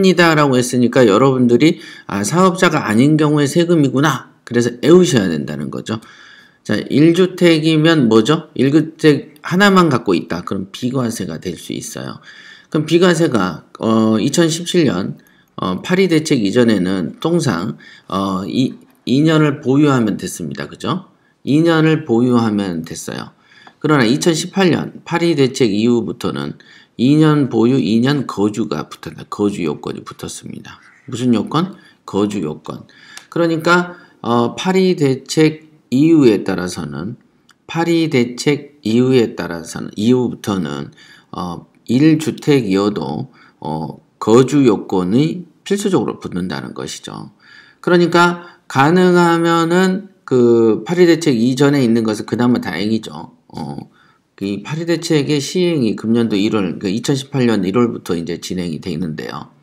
입니다라고 했으니까 여러분들이 아, 사업자가 아닌 경우에 세금이구나. 그래서 애우셔야 된다는 거죠. 자, 1주택이면 뭐죠? 1주택 하나만 갖고 있다. 그럼 비과세가 될 수 있어요. 그럼 비과세가 어, 2017년 어, 파리 대책 이전에는 통상 어, 이, 2년을 보유하면 됐습니다. 그죠? 2년을 보유하면 됐어요. 그러나 2018년 파리 대책 이후부터는 2년 보유, 2년 거주가 붙었다. 거주 요건이 붙었습니다. 무슨 요건? 거주 요건. 그러니까 어, 파리 대책 이후에 따라서는 파리 대책 이후에 따라서는 이후부터는 어, 1주택이어도 어, 거주 요건이 필수적으로 붙는다는 것이죠. 그러니까 가능하면은 그 파리 대책 이전에 있는 것은 그나마 다행이죠. 어, 이 그 파리 대책의 시행이 금년도 1월, 그 2018년 1월부터 이제 진행이 돼 있는데요.